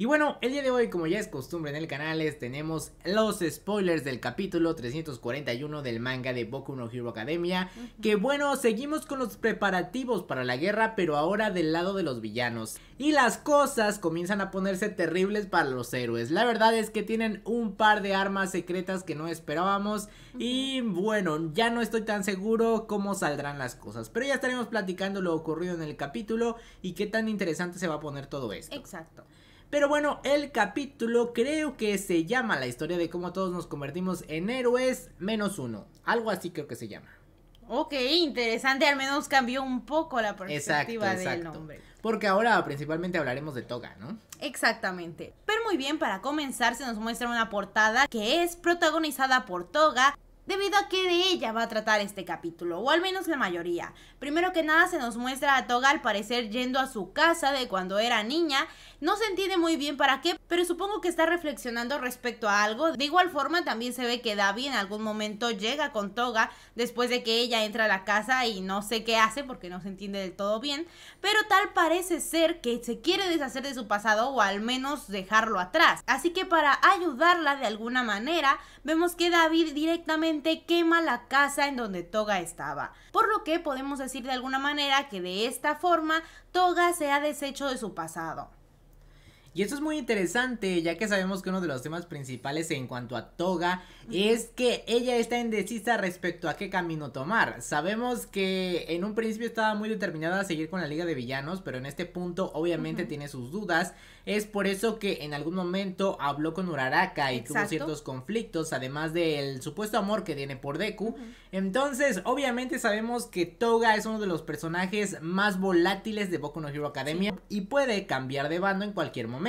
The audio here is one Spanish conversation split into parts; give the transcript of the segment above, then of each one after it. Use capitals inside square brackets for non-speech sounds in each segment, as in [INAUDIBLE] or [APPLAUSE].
Y bueno, el día de hoy, como ya es costumbre en el canal, tenemos los spoilers del capítulo 341 del manga de Boku no Hero Academia. Que bueno, seguimos con los preparativos para la guerra, pero ahora del lado de los villanos. Y las cosas comienzan a ponerse terribles para los héroes. La verdad es que tienen un par de armas secretas que no esperábamos. Y bueno, ya no estoy tan seguro cómo saldrán las cosas. Pero ya estaremos platicando lo ocurrido en el capítulo y qué tan interesante se va a poner todo esto. Exacto. Pero bueno, el capítulo creo que se llama la historia de cómo todos nos convertimos en héroes menos uno. Algo así creo que se llama. Ok, interesante, al menos cambió un poco la perspectiva del nombre. Porque ahora principalmente hablaremos de Toga, ¿no? Exactamente. Pero muy bien, para comenzar se nos muestra una portada que es protagonizada por Toga, debido a que de ella va a tratar este capítulo, o al menos la mayoría. Primero que nada se nos muestra a Toga al parecer yendo a su casa de cuando era niña, no se entiende muy bien para qué, pero supongo que está reflexionando respecto a algo. De igual forma también se ve que David en algún momento llega con Toga después de que ella entra a la casa y no sé qué hace porque no se entiende del todo bien, pero tal parece ser que se quiere deshacer de su pasado o al menos dejarlo atrás. Así que para ayudarla de alguna manera, vemos que David directamente quema la casa en donde Toga estaba. Por lo que podemos decir de alguna manera que de esta forma Toga se ha deshecho de su pasado. Y esto es muy interesante, ya que sabemos que uno de los temas principales en cuanto a Toga es que ella está indecisa respecto a qué camino tomar. Sabemos que en un principio estaba muy determinada a seguir con la Liga de Villanos, pero en este punto obviamente tiene sus dudas. Es por eso que en algún momento habló con Uraraka y tuvo ciertos conflictos, además del supuesto amor que tiene por Deku. Entonces, obviamente sabemos que Toga es uno de los personajes más volátiles de Boku no Hero Academia y puede cambiar de bando en cualquier momento.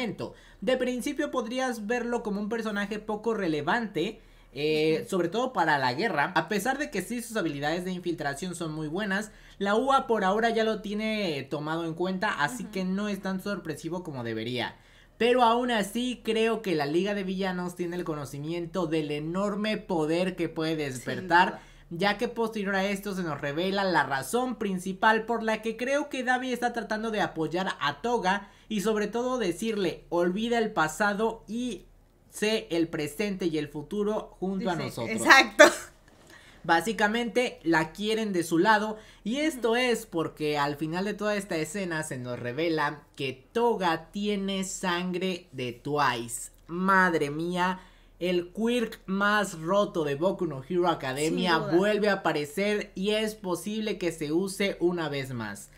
De principio podrías verlo como un personaje poco relevante, eh, sobre todo para la guerra. A pesar de que sí sus habilidades de infiltración son muy buenas, la UA por ahora ya lo tiene tomado en cuenta, así que no es tan sorpresivo como debería. Pero aún así creo que la Liga de Villanos tiene el conocimiento del enorme poder que puede despertar ya que posterior a esto se nos revela la razón principal por la que creo que Davi está tratando de apoyar a Toga y sobre todo decirle olvida el pasado y sé el presente y el futuro junto a nosotros. Exacto. [LAUGHS] Básicamente la quieren de su lado y esto es porque al final de toda esta escena se nos revela que Toga tiene sangre de Twice. Madre mía, el quirk más roto de Boku no Hero Academia vuelve a aparecer y es posible que se use una vez más.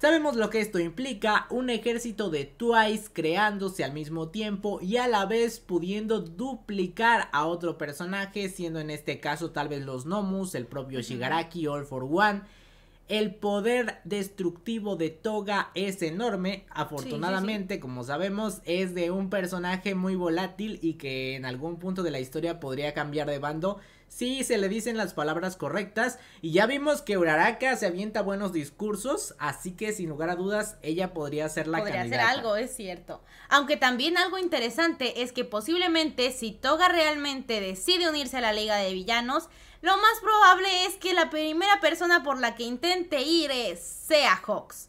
Sabemos lo que esto implica, un ejército de Twice creándose al mismo tiempo y a la vez pudiendo duplicar a otro personaje, siendo en este caso tal vez los Nomus, el propio Shigaraki, All for One el poder destructivo de Toga es enorme. Afortunadamente, como sabemos, es de un personaje muy volátil y que en algún punto de la historia podría cambiar de bando si se le dicen las palabras correctas. Y ya vimos que Uraraka se avienta buenos discursos, así que sin lugar a dudas, ella podría ser la candidata. Podría hacer algo, es cierto. Aunque también algo interesante es que posiblemente si Toga realmente decide unirse a la Liga de Villanos, lo más probable es que la primera persona por la que intente ir es, sea Hawks.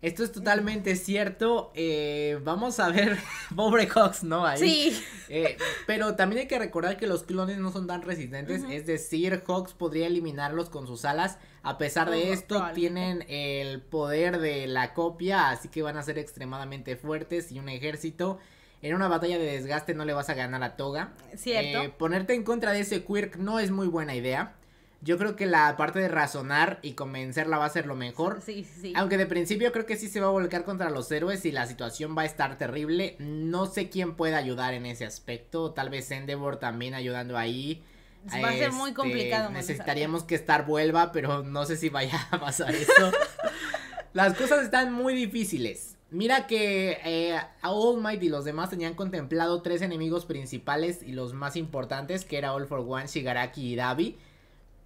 Esto es totalmente cierto. Eh, vamos a ver, [LAUGHS] pobre Hawks, ¿no? Sí. Eh, pero también hay que recordar que los clones no son tan resistentes. Es decir, Hawks podría eliminarlos con sus alas. A pesar de esto, tienen el poder de la copia, así que van a ser extremadamente fuertes y un ejército en una batalla de desgaste no le vas a ganar a Toga. Cierto. Eh, ponerte en contra de ese Quirk no es muy buena idea. Yo creo que la parte de razonar y convencerla va a ser lo mejor. Sí, sí. Aunque de principio creo que sí se va a volcar contra los héroes y la situación va a estar terrible. No sé quién puede ayudar en ese aspecto. Tal vez Endeavor también ayudando ahí. Va a ser muy este, complicado. Necesitaríamos que estar vuelva, pero no sé si vaya a pasar eso. [LAUGHS] Las cosas están muy difíciles. Mira que a eh, All Might y los demás tenían contemplado tres enemigos principales y los más importantes, que era All for One, Shigaraki y Davi,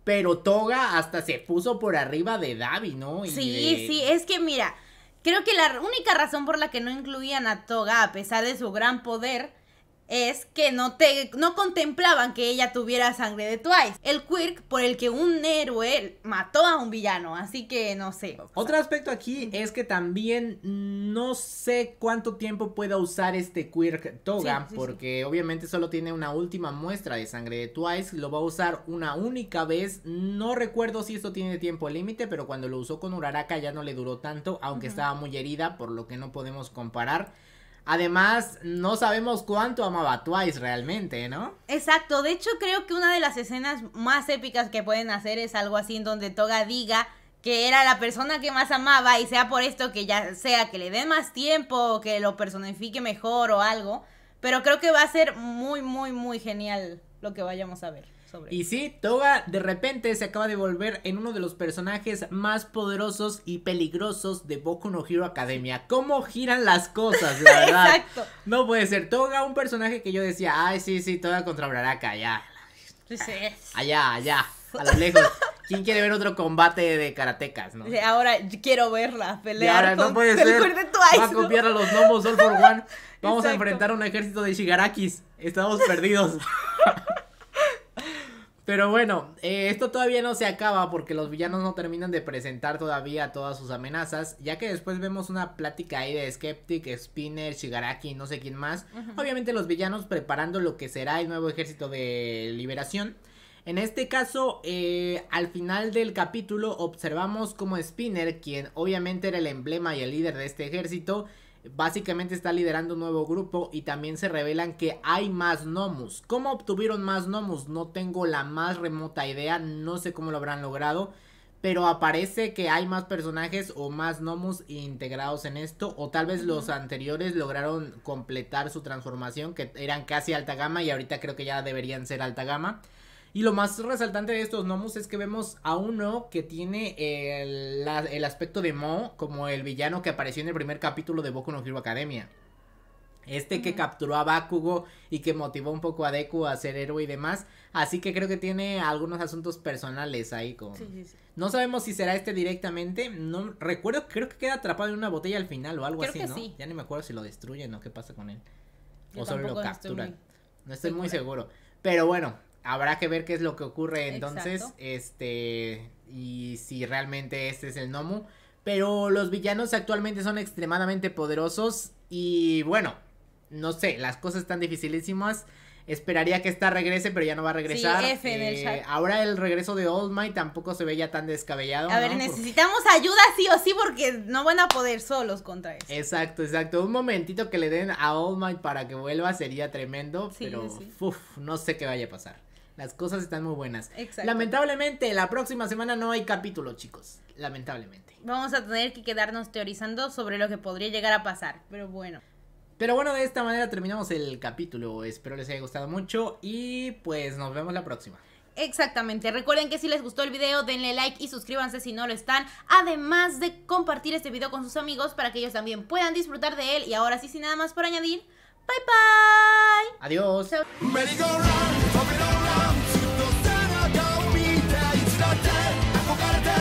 Pero Toga hasta se puso por arriba de Davi, ¿no? sí, sí, es que mira, creo que la única razón por la que no incluían a Toga, a pesar de su gran poder, es que no, te, no contemplaban que ella tuviera sangre de Twice. El quirk por el que un héroe mató a un villano, así que no sé. Otro aspecto aquí es que también no sé cuánto tiempo pueda usar este quirk Toga, porque obviamente solo tiene una última muestra de sangre de Twice, lo va a usar una única vez. No recuerdo si esto tiene tiempo límite, pero cuando lo usó con Uraraka ya no le duró tanto, aunque estaba muy herida, por lo que no podemos comparar. Además, no sabemos cuánto amaba Twice realmente, ¿no? Exacto, de hecho creo que una de las escenas más épicas que pueden hacer es algo así en donde Toga diga que era la persona que más amaba y sea por esto que ya sea que le dé más tiempo, o que lo personifique mejor o algo, pero creo que va a ser muy, muy, muy genial lo que vayamos a ver. Y sí, Toga de repente se acaba de volver en uno de los personajes más poderosos y peligrosos de Boku no Hero Academia. ¿Cómo giran las cosas, [LAUGHS] la verdad? Exacto. No puede ser. Toga, un personaje que yo decía, ay, sí, sí, Toga contra Braraka, ya. Allá, allá, [LAUGHS] a lo lejos. ¿Quién quiere ver otro combate de karatecas, no? Ahora quiero verla pelear. Y ahora no puede ser. Va a copiar a los [LAUGHS] Vamos a enfrentar a un ejército de Shigarakis. Estamos perdidos. Pero bueno, eh, esto todavía no se acaba porque los villanos no terminan de presentar todavía todas sus amenazas, ya que después vemos una plática ahí de Skeptic, Spinner, Shigaraki, no sé quién más. Obviamente los villanos preparando lo que será el nuevo ejército de liberación. En este caso, eh, al final del capítulo observamos como Spinner, quien obviamente era el emblema y el líder de este ejército, básicamente está liderando un nuevo grupo y también se revelan que hay más Nomus. ¿Cómo obtuvieron más Nomus? No tengo la más remota idea, no sé cómo lo habrán logrado. Pero aparece que hay más personajes o más Nomus integrados en esto. O tal vez los anteriores lograron completar su transformación, que eran casi alta gama y ahorita creo que ya deberían ser alta gama. Y lo más resaltante de estos gnomos es que vemos a uno que tiene el, aspecto de Mo, como el villano que apareció en el primer capítulo de Boku no Hero Academia. Este que capturó a Bakugo y que motivó un poco a Deku a ser héroe y demás. Así que creo que tiene algunos asuntos personales ahí con... No sabemos si será este directamente. No recuerdo, creo que queda atrapado en una botella al final o algo así, ¿no? Ya ni me acuerdo si lo destruyen o qué pasa con él. o solo lo capturan. No estoy muy seguro. Pero bueno, habrá que ver qué es lo que ocurre entonces, este, y si realmente este es el Nomu. Pero los villanos actualmente son extremadamente poderosos y bueno, no sé, las cosas están dificilísimas. Esperaría que esta regrese, pero ya no va a regresar. Eh, ahora el regreso de Old Might tampoco se ve ya tan descabellado. A ver, necesitamos ayuda sí o sí porque no van a poder solos contra eso. Exacto, exacto. Un momentito que le den a Old Might para que vuelva sería tremendo, pero Uf, no sé qué vaya a pasar. Las cosas están muy buenas. Lamentablemente, la próxima semana no hay capítulo, chicos. Lamentablemente. Vamos a tener que quedarnos teorizando sobre lo que podría llegar a pasar, pero bueno. Pero bueno, de esta manera terminamos el capítulo. Espero les haya gustado mucho y pues nos vemos la próxima. Exactamente, recuerden que si les gustó el video denle like y suscríbanse si no lo están, además de compartir este video con sus amigos para que ellos también puedan disfrutar de él y ahora sí sin nada más por añadir, bye bye. Adiós.